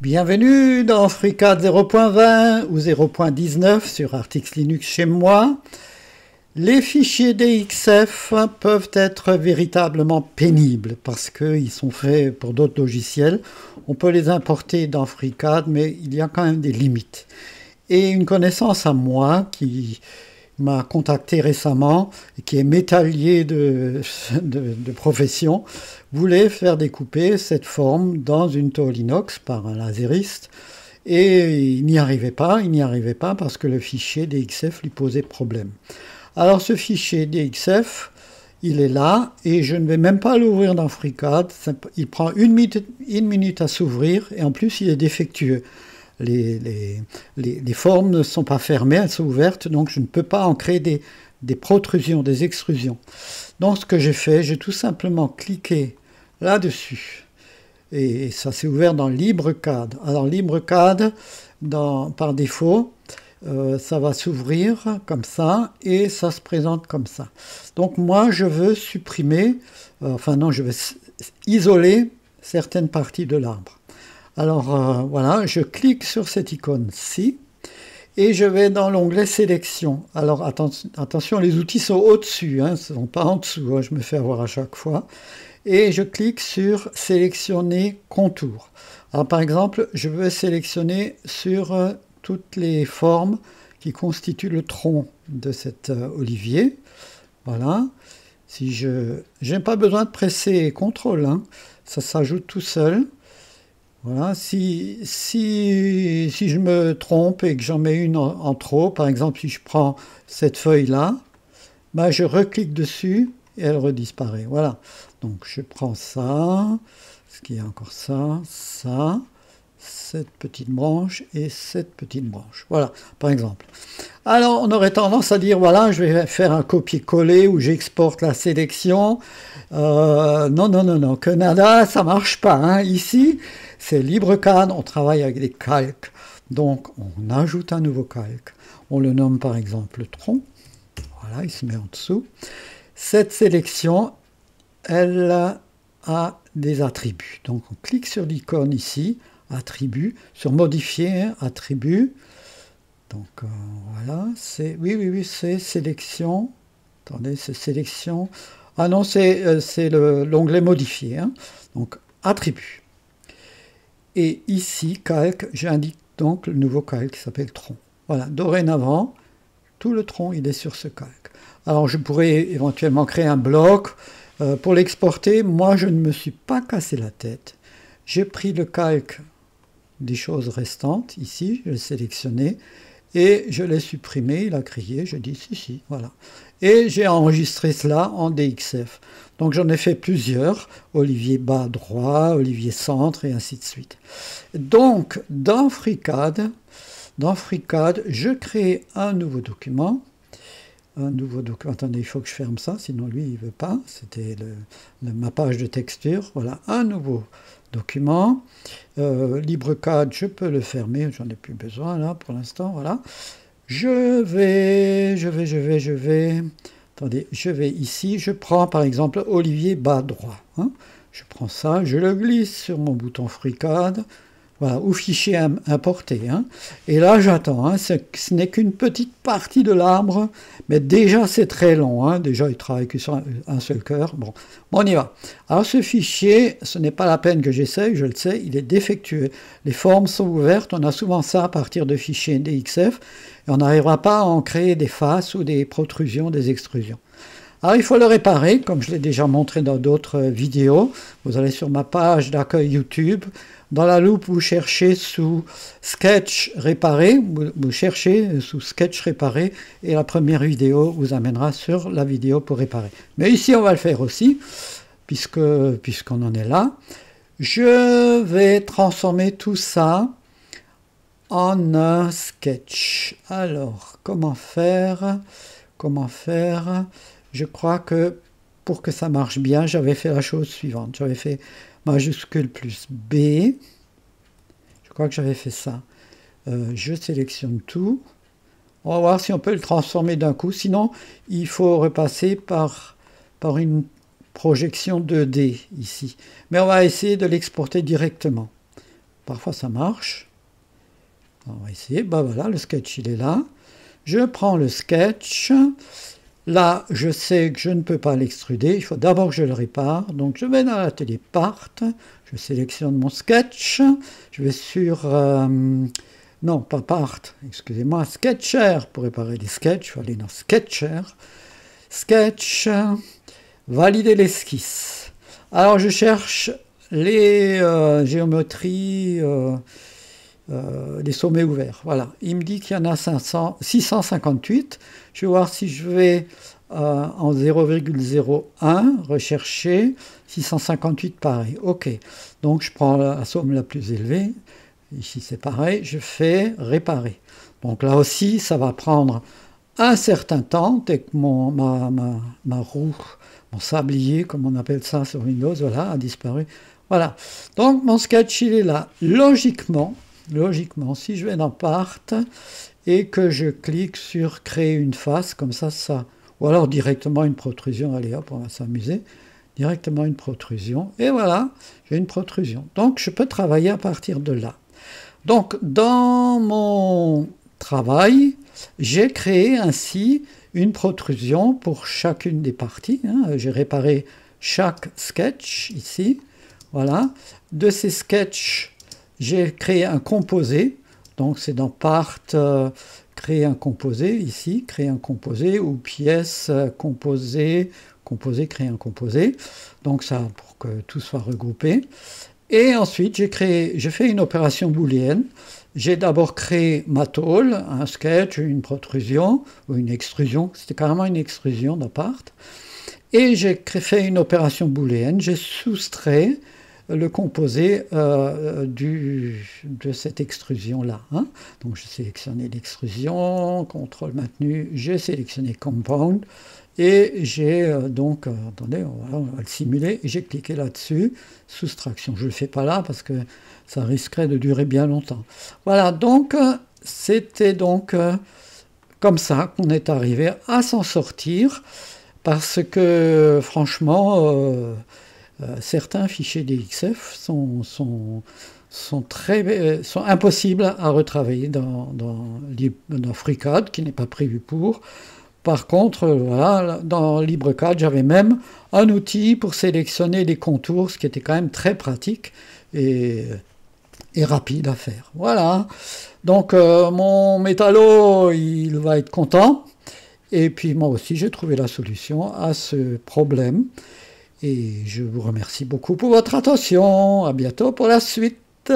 Bienvenue dans FreeCAD 0.20 ou 0.19 sur Artix Linux chez moi. Les fichiers DXF peuvent être véritablement pénibles parce qu'ils sont faits pour d'autres logiciels. On peut les importer dans FreeCAD, mais il y a quand même des limites. Et une connaissance à moi qui m'a contacté récemment, qui est métallier de, profession, voulait faire découper cette forme dans une tôle inox par un laseriste. Et il n'y arrivait pas, il n'y arrivait pas parce que le fichier DXF lui posait problème. Alors ce fichier DXF, il est là et je ne vais même pas l'ouvrir dans FreeCAD. Il prend une minute, une minute à s'ouvrir et en plus il est défectueux les, formes ne sont pas fermées, elles sont ouvertes, donc je ne peux pas en créer des, protrusions, des extrusions. Donc ce que j'ai fait, j'ai tout simplement cliqué là-dessus. Et ça s'est ouvert dans LibreCAD. Alors LibreCAD, par défaut, euh, ça va s'ouvrir comme ça et ça se présente comme ça. Donc moi, je veux supprimer, euh, enfin non, je veux isoler certaines parties de l'arbre. Alors euh, voilà, je clique sur cette icône-ci et je vais dans l'onglet sélection. Alors attention, les outils sont au-dessus, hein, ne sont pas en dessous, hein, je me fais avoir à chaque fois. Et je clique sur sélectionner contour. Alors par exemple, je veux sélectionner sur euh, toutes les formes qui constituent le tronc de cet euh, olivier. Voilà. Si je n'ai pas besoin de presser CTRL, hein, ça s'ajoute tout seul si, si, si, je me trompe et que j'en mets une en, trop, par exemple si je prends cette feuille-là, bah, je reclique dessus et elle redisparaît. Voilà. Donc je prends ça, ce qui est encore ça, ça, cette petite branche et cette petite branche. Voilà, par exemple. Alors on aurait tendance à dire, voilà, je vais faire un copier-coller où j'exporte la sélection. Euh, non, non, non, non, Canada, ça marche pas. Hein. Ici, c'est libre cadre, on travaille avec des calques. Donc on ajoute un nouveau calque. On le nomme par exemple tronc. Voilà, il se met en dessous. Cette sélection, elle a des attributs. Donc on clique sur l'icône ici, attributs, sur modifier, hein, attribut. Donc euh, voilà, c'est oui oui oui, c'est sélection. Attendez, c'est sélection. Ah non, c'est euh, l'onglet modifier, hein. Donc attributs. Et ici, calque, j'indique donc le nouveau calque qui s'appelle tronc. Voilà, dorénavant, tout le tronc, il est sur ce calque. Alors je pourrais éventuellement créer un bloc euh, pour l'exporter. Moi, je ne me suis pas cassé la tête. J'ai pris le calque des choses restantes, ici, je l'ai sélectionné, et je l'ai supprimé, il a crié, je dis si, si, voilà et j'ai enregistré cela en DXF. Donc j'en ai fait plusieurs, Olivier bas droit, Olivier centre et ainsi de suite. Donc dans FreeCAD, dans FreeCAD, je crée un nouveau document. Un nouveau document. Attendez, il faut que je ferme ça, sinon lui il ne veut pas. C'était ma page de texture. Voilà, un nouveau document. Euh, LibreCAD, je peux le fermer, j'en ai plus besoin là pour l'instant. Voilà. Je vais, je vais, je vais, je vais. Attendez, je vais ici. Je prends par exemple Olivier bas droit. Hein. Je prends ça, je le glisse sur mon bouton FreeCAD voilà, ou fichier importé. Hein. Et là, j'attends. Hein, ce, n'est qu'une petite partie de l'arbre, mais déjà, c'est très long. Hein. déjà, il travaille que sur un, seul cœur. Bon. bon, on y va. Alors, ce fichier, ce n'est pas la peine que j'essaye, je le sais, il est défectueux. Les formes sont ouvertes. On a souvent ça à partir de fichiers DXF. Et on n'arrivera pas à en créer des faces ou des protrusions, des extrusions. Alors ah, il faut le réparer, comme je l'ai déjà montré dans d'autres euh, vidéos. Vous allez sur ma page d'accueil YouTube. Dans la loupe, vous cherchez sous Sketch réparé, vous cherchez sous Sketch réparé, et la première vidéo vous amènera sur la vidéo pour réparer. Mais ici, on va le faire aussi, puisqu'on en est là. Je vais transformer tout ça en un sketch. Alors, comment faire Comment faire je crois que pour que ça marche bien, j'avais fait la chose suivante. J'avais fait majuscule plus B. Je crois que j'avais fait ça. Euh, je sélectionne tout. On va voir si on peut le transformer d'un coup. Sinon, il faut repasser par, par une projection 2D ici. Mais on va essayer de l'exporter directement. Parfois ça marche. On va essayer. Bah voilà, le sketch il est là. Je prends le sketch Là, je sais que je ne peux pas l'extruder, il faut d'abord que je le répare. Donc je vais dans la télépart, je sélectionne mon sketch, je vais sur... Euh, non, pas part, excusez-moi, Sketcher, pour réparer les sketchs, il faut aller dans Sketcher. Sketch, valider l'esquisse. Alors je cherche les euh, géométries... Euh, euh, des sommets ouverts. Voilà. Il me dit qu'il y en a 500, 658. Je vais voir si je vais euh, en 0,01 rechercher 658 pareil. OK. Donc je prends la, somme la plus élevée. Ici c'est pareil. Je fais réparer. Donc là aussi, ça va prendre un certain temps dès que mon, ma, roue, mon sablier, comme on appelle ça sur Windows, a disparu. Voilà. Donc mon sketch, il est là. Logiquement, logiquement, si je vais dans Part et que je clique sur Créer une face, comme ça, ça, ou alors directement une protrusion, allez hop, on va s'amuser, directement une protrusion, et voilà, j'ai une protrusion. Donc je peux travailler à partir de là. Donc dans mon travail, j'ai créé ainsi une protrusion pour chacune des parties. Hein. J'ai réparé chaque sketch ici. Voilà. De ces sketchs, j'ai créé un composé. Donc c'est dans part, euh, créer un composé ici, créer un composé ou pièce euh, composé, composée, composé, créer un composé. Donc ça pour que tout soit regroupé. Et ensuite j'ai créé, j'ai fait une opération booléenne. J'ai d'abord créé ma tôle, un sketch, une protrusion ou une extrusion. C'était carrément une extrusion part, Et j'ai fait une opération booléenne. J'ai soustrait le composé euh, euh, du, de cette extrusion-là. Hein. Donc j'ai sélectionné l'extrusion, contrôle maintenu, j'ai sélectionné compound, et j'ai euh, donc, attendez, on va, le simuler, j'ai cliqué là-dessus, soustraction. Je ne le fais pas là parce que ça risquerait de durer bien longtemps. Voilà, donc c'était donc comme ça qu'on est arrivé à s'en sortir parce que franchement euh, certains fichiers DXF sont, sont, très, euh, sont impossibles à retravailler dans, dans, FreeCAD, qui n'est pas prévu pour. Par contre, voilà, dans LibreCAD, j'avais même un outil pour sélectionner les contours, ce qui était quand même très pratique et, rapide à faire. Voilà. Donc, euh, mon métallo, il va être content. Et puis, moi aussi, j'ai trouvé la solution à ce problème. Et je vous remercie beaucoup pour votre attention. À bientôt pour la suite.